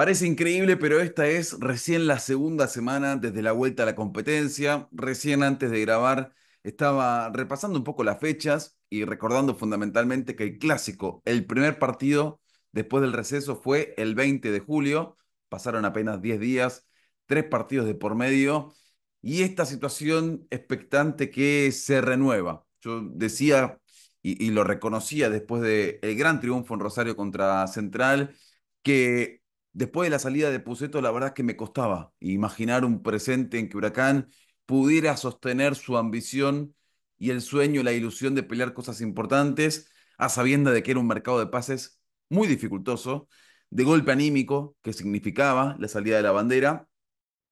Parece increíble, pero esta es recién la segunda semana desde la vuelta a la competencia. Recién antes de grabar estaba repasando un poco las fechas y recordando fundamentalmente que el clásico, el primer partido después del receso fue el 20 de julio. Pasaron apenas 10 días, tres partidos de por medio y esta situación expectante que se renueva. Yo decía y, lo reconocía después del gran triunfo en Rosario contra Central que después de la salida de Puceto, la verdad es que me costaba imaginar un presente en que Huracán pudiera sostener su ambición y el sueño, la ilusión de pelear cosas importantes, a sabienda de que era un mercado de pases muy dificultoso, de golpe anímico que significaba la salida de la bandera,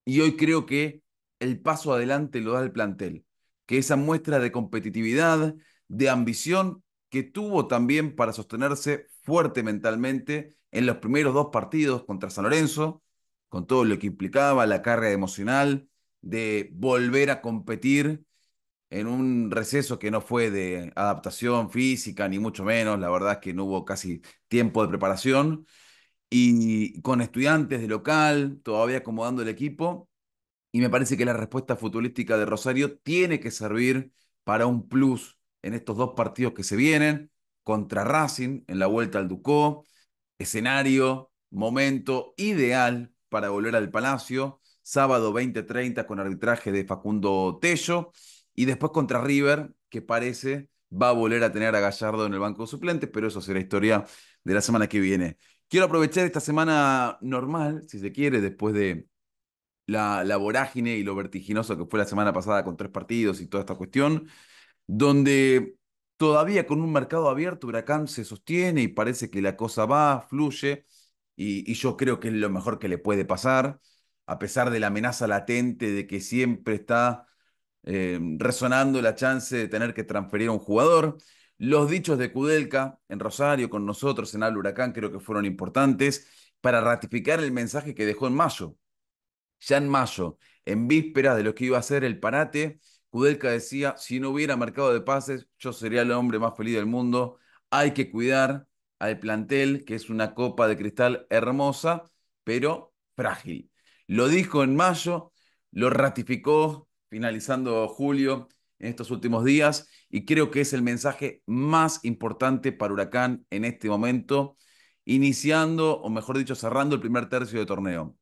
y hoy creo que el paso adelante lo da el plantel, que esa muestra de competitividad, de ambición que tuvo también para sostenerse fuerte mentalmente, en los primeros dos partidos contra San Lorenzo, con todo lo que implicaba la carga emocional de volver a competir en un receso que no fue de adaptación física, ni mucho menos, la verdad es que no hubo casi tiempo de preparación, y con estudiantes de local, todavía acomodando el equipo, y me parece que la respuesta futbolística de Rosario tiene que servir para un plus en estos dos partidos que se vienen, contra Racing en la vuelta al Ducó, Escenario, momento ideal para volver al Palacio, sábado 20:30 con arbitraje de Facundo Tello y después contra River, que parece va a volver a tener a Gallardo en el banco de suplentes, pero eso será historia de la semana que viene. Quiero aprovechar esta semana normal, si se quiere, después de la, la vorágine y lo vertiginoso que fue la semana pasada con tres partidos y toda esta cuestión, donde Todavía con un mercado abierto, Huracán se sostiene y parece que la cosa va, fluye, y, yo creo que es lo mejor que le puede pasar, a pesar de la amenaza latente de que siempre está em, resonando la chance de tener que transferir a un jugador. Los dichos de Kudelka en Rosario con nosotros en Al Huracán creo que fueron importantes para ratificar el mensaje que dejó en mayo. Ya en mayo, en vísperas de lo que iba a ser el parate, Kudelka decía, si no hubiera mercado de pases, yo sería el hombre más feliz del mundo. Hay que cuidar al plantel, que es una copa de cristal hermosa, pero frágil. Lo dijo en mayo, lo ratificó finalizando julio en estos últimos días y creo que es el mensaje más importante para Huracán en este momento, iniciando, o mejor dicho, cerrando el primer tercio de torneo.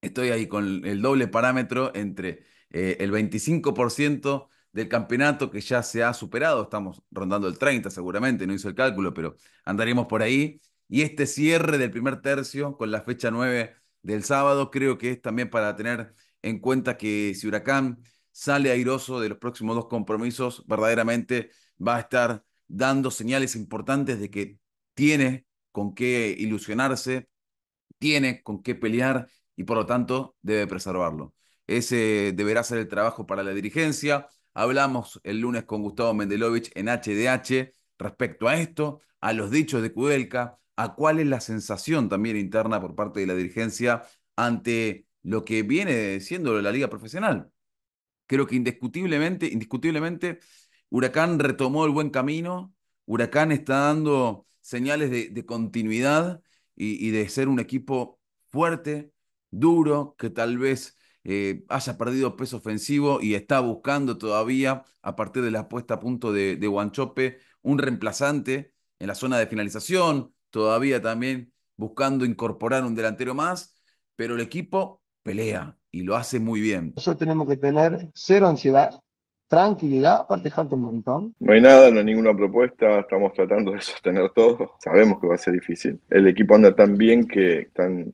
Estoy ahí con el doble parámetro entre eh, el 25% del campeonato que ya se ha superado, estamos rondando el 30 seguramente, no hizo el cálculo, pero andaremos por ahí. Y este cierre del primer tercio con la fecha 9 del sábado, creo que es también para tener en cuenta que si Huracán sale airoso de los próximos dos compromisos, verdaderamente va a estar dando señales importantes de que tiene con qué ilusionarse, tiene con qué pelear y por lo tanto debe preservarlo. Ese deberá ser el trabajo para la dirigencia. Hablamos el lunes con Gustavo Mendelovich en HDH respecto a esto, a los dichos de Kudelka, a cuál es la sensación también interna por parte de la dirigencia ante lo que viene siendo la liga profesional. Creo que indiscutiblemente, indiscutiblemente, Huracán retomó el buen camino, Huracán está dando señales de, continuidad y, y, de ser un equipo fuerte, duro, que tal vez eh, haya perdido peso ofensivo y está buscando todavía, a partir de la puesta a punto de, Guanchope, un reemplazante en la zona de finalización, todavía también buscando incorporar un delantero más, pero el equipo pelea y lo hace muy bien. Nosotros tenemos que tener cero ansiedad, tranquilidad, aparte un montón. No hay nada, no hay ninguna propuesta, estamos tratando de sostener todo. Sabemos que va a ser difícil. El equipo anda tan bien que están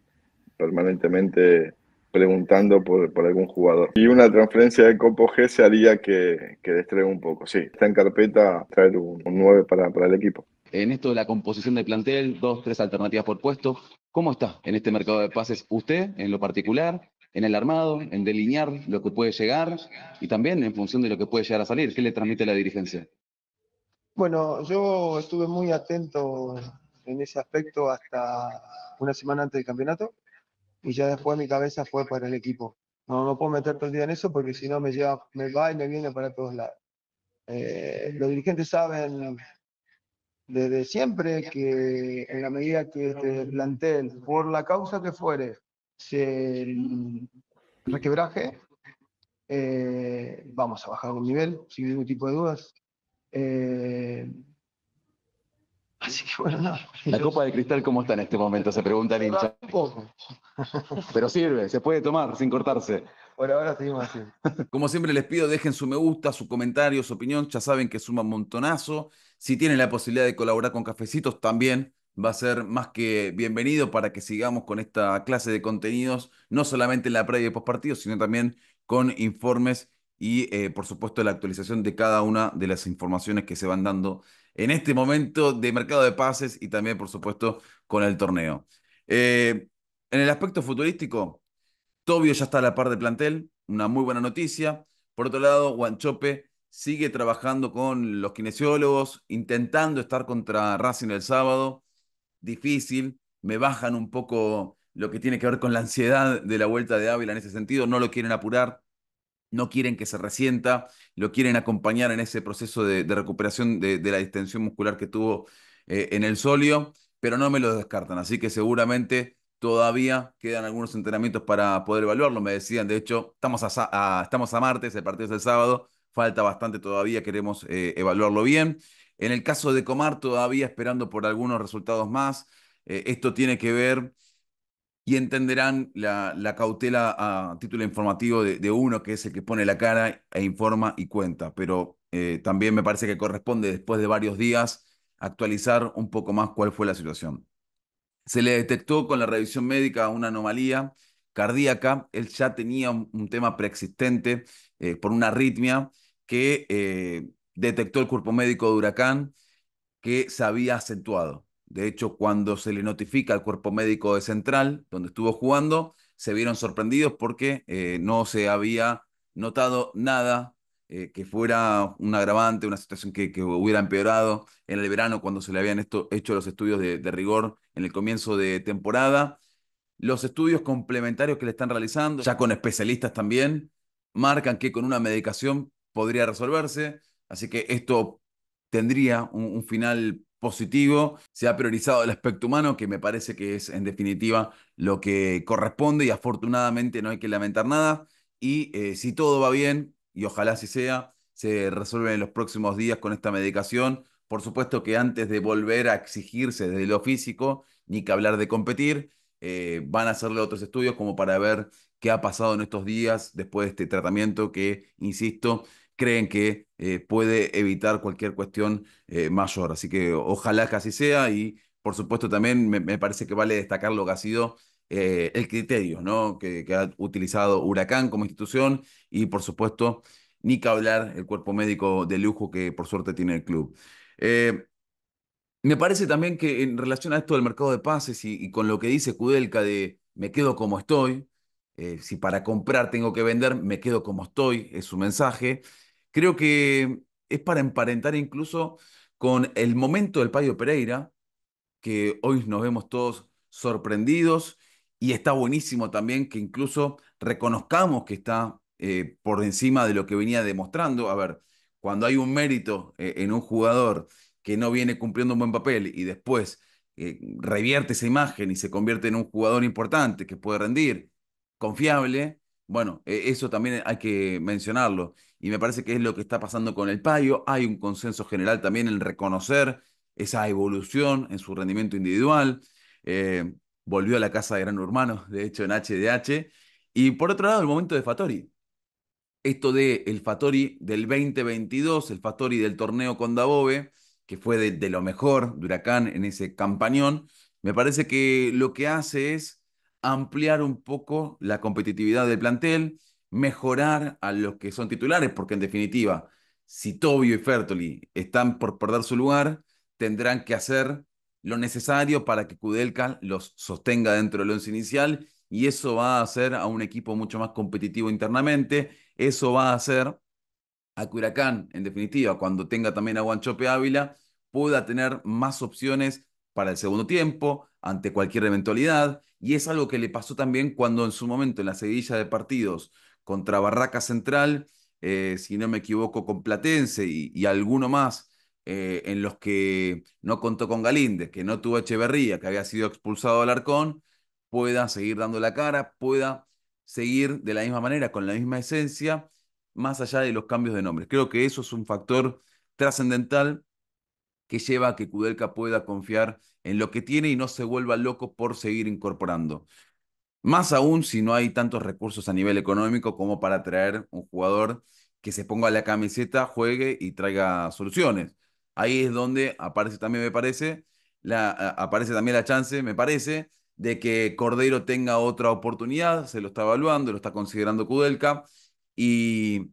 permanentemente preguntando por, algún jugador. Y una transferencia de Copo G se haría que, destregue un poco. Sí, está en carpeta traer un, 9 para, el equipo. En esto de la composición del plantel, dos, tres alternativas por puesto. ¿Cómo está en este mercado de pases usted en lo particular? en el armado, en delinear lo que puede llegar y también en función de lo que puede llegar a salir. ¿Qué le transmite la dirigencia? Bueno, yo estuve muy atento en ese aspecto hasta una semana antes del campeonato y ya después mi cabeza fue para el equipo. No, no puedo meter todo el día en eso porque si no me lleva, me va y me viene para todos lados. Eh, los dirigentes saben desde siempre que en la medida que este plantel, por la causa que fuere, se requebraje, eh, vamos a bajar un nivel, sin ningún tipo de dudas. Eh, Así que bueno, ¿La copa de cristal cómo está en este momento? Se pregunta el hincha. Pero sirve, se puede tomar sin cortarse. Bueno, ahora seguimos así. Como siempre les pido, dejen su me gusta, su comentario, su opinión. Ya saben que suma un montonazo. Si tienen la posibilidad de colaborar con cafecitos, también va a ser más que bienvenido para que sigamos con esta clase de contenidos, no solamente en la previa y post sino también con informes y eh, por supuesto la actualización de cada una de las informaciones que se van dando en este momento de mercado de pases y también por supuesto con el torneo. Eh, en el aspecto futurístico, Tobio ya está a la par de plantel, una muy buena noticia. Por otro lado, Guanchope sigue trabajando con los kinesiólogos, intentando estar contra Racing el sábado. Difícil, me bajan un poco lo que tiene que ver con la ansiedad de la vuelta de Ávila en ese sentido, no lo quieren apurar, no quieren que se resienta, lo quieren acompañar en ese proceso de, recuperación de, la distensión muscular que tuvo eh, en el solio, pero no me lo descartan, así que seguramente todavía quedan algunos entrenamientos para poder evaluarlo, me decían, de hecho, estamos a, estamos a martes, el partido es el sábado, falta bastante todavía, queremos eh, evaluarlo bien. En el caso de Comar, todavía esperando por algunos resultados más, eh, esto tiene que ver y entenderán la, cautela a título informativo de, uno, que es el que pone la cara e informa y cuenta. Pero eh, también me parece que corresponde, después de varios días, actualizar un poco más cuál fue la situación. Se le detectó con la revisión médica una anomalía cardíaca. Él ya tenía un, tema preexistente eh, por una arritmia que eh, detectó el cuerpo médico de Huracán que se había acentuado. De hecho, cuando se le notifica al cuerpo médico de Central, donde estuvo jugando, se vieron sorprendidos porque eh, no se había notado nada eh, que fuera un agravante, una situación que, hubiera empeorado en el verano cuando se le habían hecho los estudios de, rigor en el comienzo de temporada. Los estudios complementarios que le están realizando, ya con especialistas también, marcan que con una medicación podría resolverse. Así que esto tendría un final positivo, se ha priorizado el aspecto humano, que me parece que es en definitiva lo que corresponde y afortunadamente no hay que lamentar nada. Y eh, si todo va bien, y ojalá así sea, se resuelven en los próximos días con esta medicación. Por supuesto que antes de volver a exigirse desde lo físico, ni que hablar de competir, eh, van a hacerle otros estudios como para ver qué ha pasado en estos días después de este tratamiento que, insisto, creen que eh, puede evitar cualquier cuestión eh, mayor. Así que ojalá que así sea y por supuesto también me, parece que vale destacar lo que ha sido eh, el criterio ¿no? Que, ha utilizado Huracán como institución y por supuesto ni que hablar el cuerpo médico de lujo que por suerte tiene el club. me parece también que en relación a esto del mercado de pases y, con lo que dice Kudelka de me quedo como estoy, si para comprar tengo que vender, me quedo como estoy, es su mensaje. Creo que es para emparentar incluso con el momento del Payo Pereira, que hoy nos vemos todos sorprendidos y está buenísimo también que incluso reconozcamos que está eh, por encima de lo que venía demostrando. A ver, cuando hay un mérito eh, en un jugador que no viene cumpliendo un buen papel y después eh, revierte esa imagen y se convierte en un jugador importante que puede rendir, confiable, bueno, e, eso también hay que mencionarlo. Y me parece que es lo que está pasando con el Payo. Hay un consenso general también en reconocer esa evolución en su rendimiento individual. Eh, volvió a la casa de Gran Hermano, de hecho, en HDH. Y por otro lado, el momento de Fatori. Esto de el Fatori del 2022, el Fatori del torneo con dabobe que fue de, de lo mejor de Huracán en ese campañón, me parece que lo que hace es ampliar un poco la competitividad del plantel, mejorar a los que son titulares, porque en definitiva, si Tobio y Fertoli están por perder su lugar, tendrán que hacer lo necesario para que Kudelka los sostenga dentro del once inicial y eso va a hacer a un equipo mucho más competitivo internamente, eso va a hacer a curacán en definitiva, cuando tenga también a Guanchope Ávila, pueda tener más opciones para el segundo tiempo, ante cualquier eventualidad, y es algo que le pasó también cuando en su momento en la seguidilla de partidos contra Barraca Central, eh, si no me equivoco, con Platense y, alguno más, eh, en los que no contó con Galíndez, que no tuvo Echeverría, que había sido expulsado del Arcón, pueda seguir dando la cara, pueda seguir de la misma manera, con la misma esencia, más allá de los cambios de nombres. Creo que eso es un factor trascendental que lleva a que Kudelka pueda confiar en lo que tiene y no se vuelva loco por seguir incorporando. Más aún si no hay tantos recursos a nivel económico como para traer un jugador que se ponga la camiseta, juegue y traiga soluciones. Ahí es donde aparece también, me parece, aparece también la chance, me parece, de que Cordero tenga otra oportunidad, se lo está evaluando, lo está considerando Kudelka. Y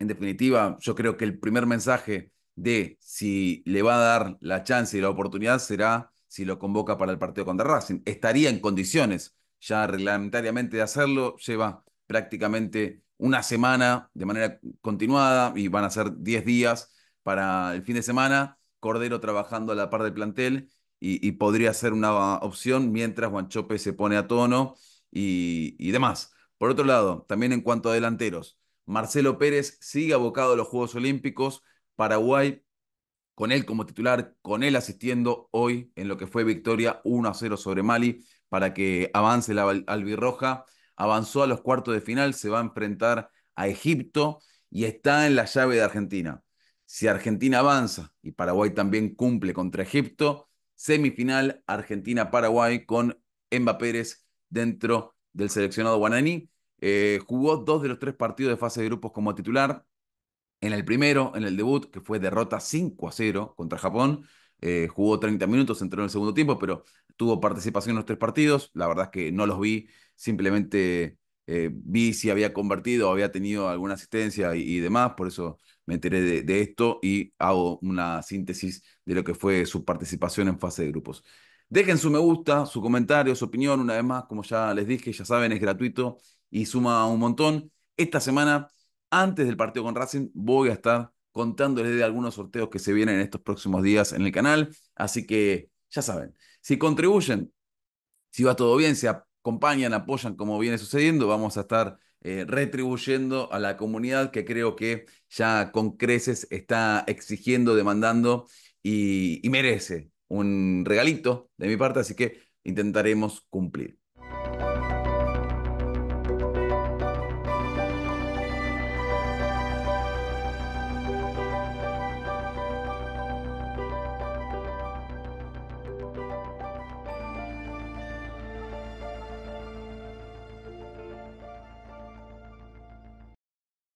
en definitiva, yo creo que el primer mensaje de si le va a dar la chance y la oportunidad será si lo convoca para el partido contra Racing. Estaría en condiciones ya reglamentariamente de hacerlo, lleva prácticamente una semana de manera continuada y van a ser 10 días para el fin de semana, Cordero trabajando a la par del plantel y, podría ser una opción mientras Juanchope se pone a tono y, y demás. Por otro lado, también en cuanto a delanteros, Marcelo Pérez sigue abocado a los Juegos Olímpicos, Paraguay con él como titular, con él asistiendo hoy en lo que fue victoria 1 a 0 sobre Mali para que avance la albirroja. Avanzó a los cuartos de final, se va a enfrentar a Egipto y está en la llave de Argentina. Si Argentina avanza y Paraguay también cumple contra Egipto, semifinal Argentina-Paraguay con Emba Pérez dentro del seleccionado guananí. Eh, jugó dos de los tres partidos de fase de grupos como titular, en el primero, en el debut, que fue derrota 5 a 0 contra Japón, eh, jugó 30 minutos, entró en el segundo tiempo, pero tuvo participación en los tres partidos. La verdad es que no los vi, simplemente eh, vi si había convertido, había tenido alguna asistencia y, demás, por eso me enteré de, de, esto y hago una síntesis de lo que fue su participación en fase de grupos. Dejen su me gusta, su comentario, su opinión, una vez más, como ya les dije, ya saben, es gratuito y suma un montón. Esta semana antes del partido con Racing voy a estar contándoles de algunos sorteos que se vienen en estos próximos días en el canal. Así que ya saben, si contribuyen, si va todo bien, si acompañan, apoyan como viene sucediendo, vamos a estar eh, retribuyendo a la comunidad que creo que ya con creces está exigiendo, demandando y, y merece un regalito de mi parte. Así que intentaremos cumplir.